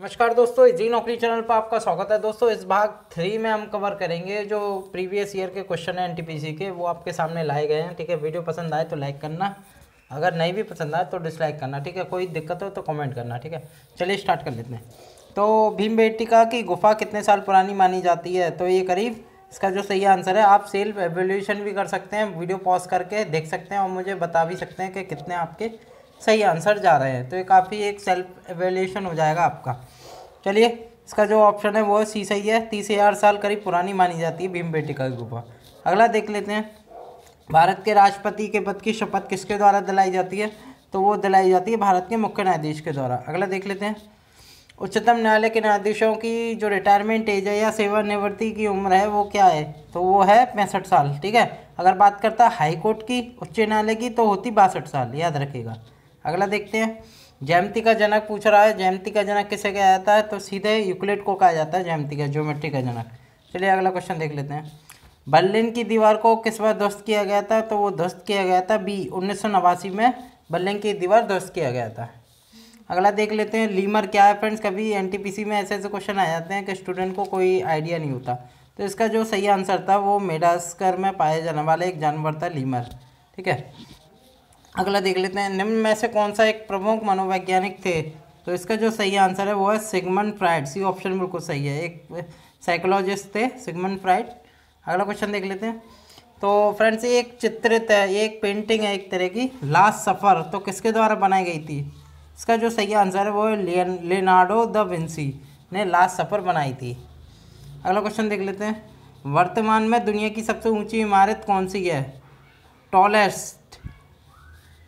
नमस्कार दोस्तों जी नौकरी चैनल पर आपका स्वागत है दोस्तों इस भाग थ्री में हम कवर करेंगे जो प्रीवियस ईयर के क्वेश्चन हैं एनटीपीसी के वो आपके सामने लाए गए हैं ठीक है वीडियो पसंद आए तो लाइक करना अगर नहीं भी पसंद आए तो डिसलाइक करना ठीक है कोई दिक्कत हो तो कमेंट करना ठीक है चलिए स्टार्ट कर लेते हैं तो भीम बेटिका की गुफा कितने साल पुरानी मानी जाती है तो ये करीब इसका जो सही आंसर है आप सेल्फ एवेल्यूशन भी कर सकते हैं वीडियो पॉज करके देख सकते हैं और मुझे बता भी सकते हैं कि कितने आपके सही आंसर जा रहे हैं तो ये काफ़ी एक सेल्फ एवेल्यूशन हो जाएगा आपका चलिए इसका जो ऑप्शन है वो सी सही है तीस हज़ार साल करीब पुरानी मानी जाती है भीम बेटिका की गुफा अगला देख लेते हैं भारत के राष्ट्रपति के पद की शपथ किसके द्वारा दिलाई जाती है तो वो दिलाई जाती है भारत के मुख्य न्यायाधीश के द्वारा अगला देख लेते हैं उच्चतम न्यायालय के न्यायाधीशों की जो रिटायरमेंट एज है या सेवानिवृत्ति की उम्र है वो क्या है तो वो है पैंसठ साल ठीक है अगर बात करता हाई कोर्ट की उच्च न्यायालय की तो होती बासठ साल याद रखेगा अगला देखते हैं जैमती का जनक पूछ रहा है जैमती का जनक किसे कहा जाता है तो सीधे यूक्लिड को कहा जाता है जैमती का ज्योमेट्री का जनक चलिए अगला क्वेश्चन देख लेते हैं बर्लिन की दीवार को किस बार ध्वस्त किया गया था तो वो ध्वस्त किया गया था बी उन्नीस में बर्लिन की दीवार ध्वस्त किया गया था अगला देख लेते हैं लीमर क्या है फ्रेंड्स कभी एन में ऐसे ऐसे क्वेश्चन आ जाते हैं कि स्टूडेंट को कोई आइडिया नहीं होता तो इसका जो सही आंसर था वो मेडास्कर में पाया जाने वाला एक जानवर था लीमर ठीक है अगला देख लेते हैं निम्न में से कौन सा एक प्रमुख मनोवैज्ञानिक थे तो इसका जो सही आंसर है वो है सिगमन फ्राइड सी ऑप्शन बिल्कुल सही है एक साइकोलॉजिस्ट थे सिगमन फ्राइड अगला क्वेश्चन देख लेते हैं तो फ्रेंड्स ये एक चित्रित है ये एक पेंटिंग है एक तरह की लास्ट सफ़र तो किसके द्वारा बनाई गई थी इसका जो सही आंसर है वो है लिनाडो द विंसी ने लास्ट सफ़र बनाई थी अगला क्वेश्चन देख लेते हैं वर्तमान में दुनिया की सबसे ऊंची इमारत कौन सी है टॉलेस्ट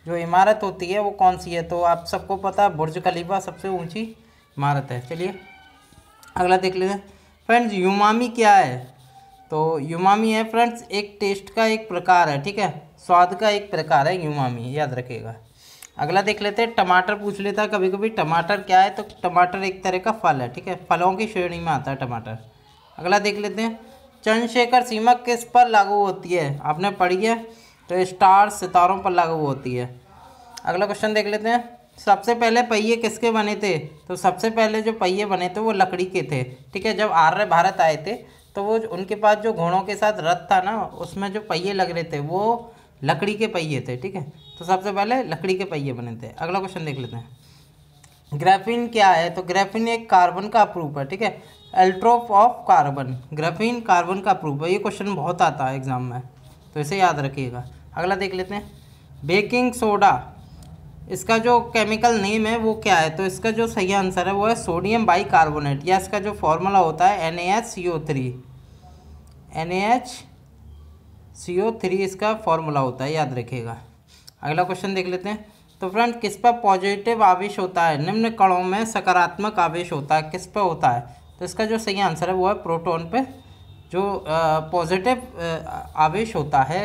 जो इमारत होती है वो कौन सी है तो आप सबको पता है बुर्ज खलीफा सबसे ऊंची इमारत है चलिए अगला देख लेते हैं फ्रेंड्स यूमामी क्या है तो यूमामी है फ्रेंड्स एक टेस्ट का एक प्रकार है ठीक है स्वाद का एक प्रकार है यूमामी याद रखिएगा अगला देख लेते हैं टमाटर पूछ लेता है कभी कभी टमाटर क्या है तो टमाटर एक तरह का फल है ठीक है फलों की श्रेणी में आता है टमाटर अगला देख लेते हैं चंद्रशेखर सीमा किस पर लागू होती है आपने पढ़ी है तो स्टार सितारों पर लागू होती है अगला क्वेश्चन देख लेते हैं सबसे पहले पहिए किसके बने थे तो सबसे पहले जो पहिए बने थे वो लकड़ी के थे ठीक है जब आर्य भारत आए थे तो वो उनके पास जो घोड़ों के साथ रथ था ना उसमें जो पहिए लग रहे थे वो लकड़ी के पहिए थे ठीक है तो सबसे पहले लकड़ी के पहिए बने थे अगला क्वेश्चन देख लेते हैं ग्रेफिन क्या है तो ग्रेफिन एक कार्बन का प्रूफ है ठीक है allotrope of carbon graphene carbon का प्रूफ है ये क्वेश्चन बहुत आता है एग्जाम में तो इसे याद रखिएगा अगला देख लेते हैं बेकिंग सोडा इसका जो केमिकल नेम है वो क्या है तो इसका जो सही आंसर है वो है सोडियम बाइकार्बोनेट या इसका जो फॉर्मूला होता है N A H C O three N A H C O three इसका फॉर्मूला होता है याद रखिएगा अगला क्वेश्चन देख लेते हैं तो फ्रेंड किस पर पॉजिटिव आवेश होता है निम्न कणों में सकारात्मक आवेश होता है किस पर होता है तो इसका जो सही आंसर है वो है प्रोटॉन पे जो पॉजिटिव आवेश होता है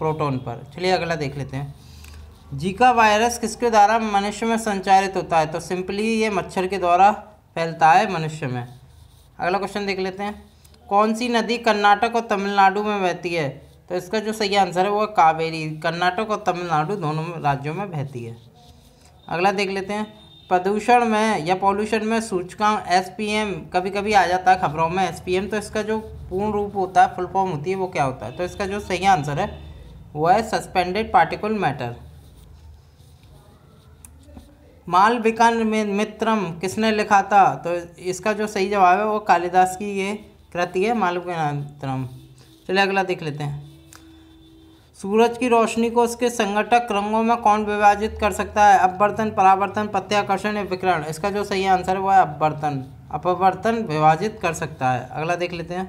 प्रोटोन पर चलिए अगला देख लेते हैं जीका वायरस किसके द्वारा मनुष्य में संचारित होता है तो सिंपली ये मच्छर के द्वारा फैलता है मनुष्य में अगला क्वेश्चन देख लेते हैं कौन सी नदी कर्नाटक और तमिलनाडु में बहती है तो इसका जो सही आंसर है वो कावेरी कर्नाटक और तमिलनाडु दोनों राज्यों में बहती है अगला देख लेते हैं प्रदूषण में या पॉल्यूशन में सूचकांक एस कभी कभी आ जाता है खबरों में एस तो इसका जो पूर्ण रूप होता है फुल फॉर्म होती है वो क्या होता है तो इसका जो सही आंसर है वह suspended particle matter Malavikagnimitram किसने लिखा था तो इसका जो सही जवाब है वो कालिदास की ये कृति है मालविका मित्रम चलिए अगला देख लेते हैं सूरज की रोशनी को उसके संगठक रंगों में कौन विभाजित कर सकता है अपवर्तन परावर्तन प्रत्याकर्षण या विकरण इसका जो सही आंसर है वह अपवर्तन अपवर्तन विभाजित कर सकता है अगला देख लेते हैं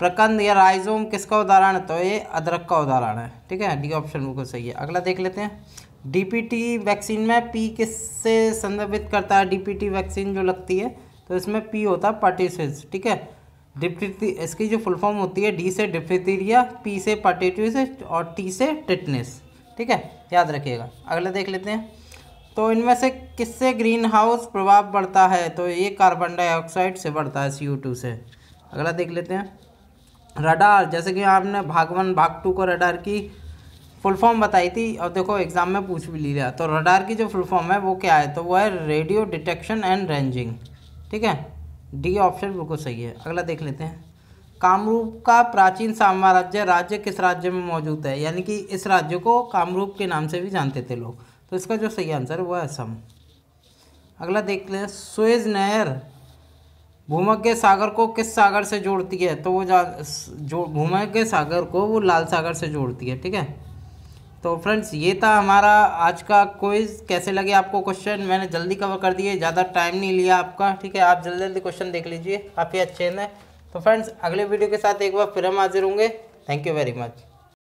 प्रकंद या राइजोम किसका उदाहरण है तो ये अदरक का उदाहरण है ठीक है डी ऑप्शन बिल्कुल सही है अगला देख लेते हैं डीपीटी वैक्सीन में पी किस से संदर्भित करता है डीपीटी वैक्सीन जो लगती है तो इसमें पी होता है पार्टीसिस ठीक है डिप्टी इसकी जो फुल फॉर्म होती है डी से डिप्टीरिया पी से पार्टीटिस और टी से टिटनेस ठीक है याद रखिएगा अगला देख लेते हैं तो इनमें से किससे ग्रीन हाउस प्रभाव बढ़ता है तो ये कार्बन डाइऑक्साइड से बढ़ता है सी से अगला देख लेते हैं रडार जैसे कि आपने भाग वन भाग टू को रडार की फुल फॉर्म बताई थी और देखो एग्ज़ाम में पूछ भी लिया तो रडार की जो फुल फॉर्म है वो क्या है तो वो है रेडियो डिटेक्शन एंड रेंजिंग ठीक है डी ऑप्शन बिल्कुल सही है अगला देख लेते हैं कामरूप का प्राचीन साम्राज्य राज्य किस राज्य में मौजूद है यानी कि इस राज्य को कामरूप के नाम से भी जानते थे लोग तो इसका जो सही आंसर है वो है असम अगला देख लें स्वेज नहर भूमध्य सागर को किस सागर से जोड़ती है तो वो जो भूमध्य सागर को वो लाल सागर से जोड़ती है ठीक है तो फ्रेंड्स ये था हमारा आज का क्विज़ कैसे लगे आपको क्वेश्चन मैंने जल्दी कवर कर दिए ज़्यादा टाइम नहीं लिया आपका ठीक है आप जल्दी जल्दी क्वेश्चन देख लीजिए काफ़ी अच्छे हैं तो फ्रेंड्स अगले वीडियो के साथ एक बार फिर हम हाजिर होंगे थैंक यू वेरी मच